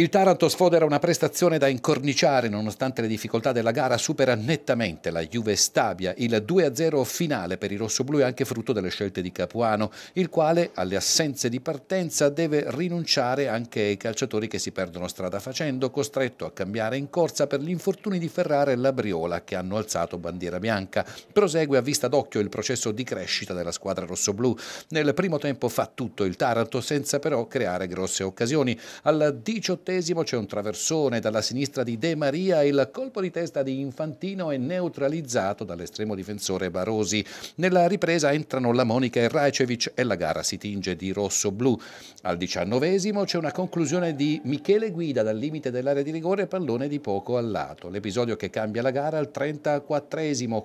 Il Taranto sfodera una prestazione da incorniciare nonostante le difficoltà della gara, supera nettamente la Juve Stabia, il 2-0 finale per i rossoblù è anche frutto delle scelte di Capuano, il quale alle assenze di partenza deve rinunciare anche ai calciatori che si perdono strada facendo, costretto a cambiare in corsa per gli infortuni di Ferrara e Labriola che hanno alzato bandiera bianca. Prosegue a vista d'occhio il processo di crescita della squadra rossoblù. Nel primo tempo fa tutto il Taranto senza però creare grosse occasioni. Al 18 78 c'è un traversone dalla sinistra di De Maria, e il colpo di testa di Infantino è neutralizzato dall'estremo difensore Barosi. Nella ripresa entrano la Monica e Rajcevic e la gara si tinge di rosso-blu. Al diciannovesimo c'è una conclusione di Michele Guida dal limite dell'area di rigore, pallone di poco al lato. L'episodio che cambia la gara al 34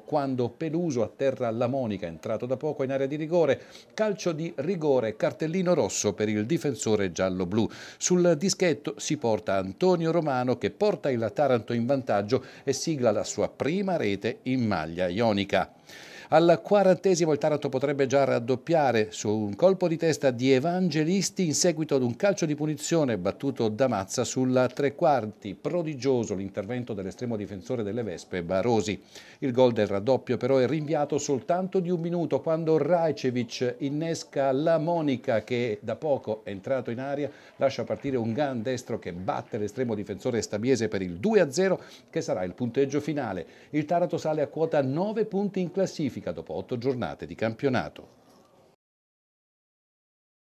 quando Peluso atterra la Monica, entrato da poco in area di rigore, calcio di rigore, cartellino rosso per il difensore giallo-blu. Sul dischetto si porta Antonio Romano che porta il Taranto in vantaggio e sigla la sua prima rete in maglia ionica. Al quarantesimo il Taranto potrebbe già raddoppiare su un colpo di testa di Evangelisti in seguito ad un calcio di punizione battuto da Mazza sulla tre quarti. Prodigioso l'intervento dell'estremo difensore delle Vespe Barosi. Il gol del raddoppio però è rinviato soltanto di un minuto quando Rajcevic innesca la monica che da poco è entrato in aria, lascia partire un gun destro che batte l'estremo difensore stabiese per il 2-0 che sarà il punteggio finale. Il Taranto sale a quota 9 punti in classifica qualifica dopo otto giornate di campionato.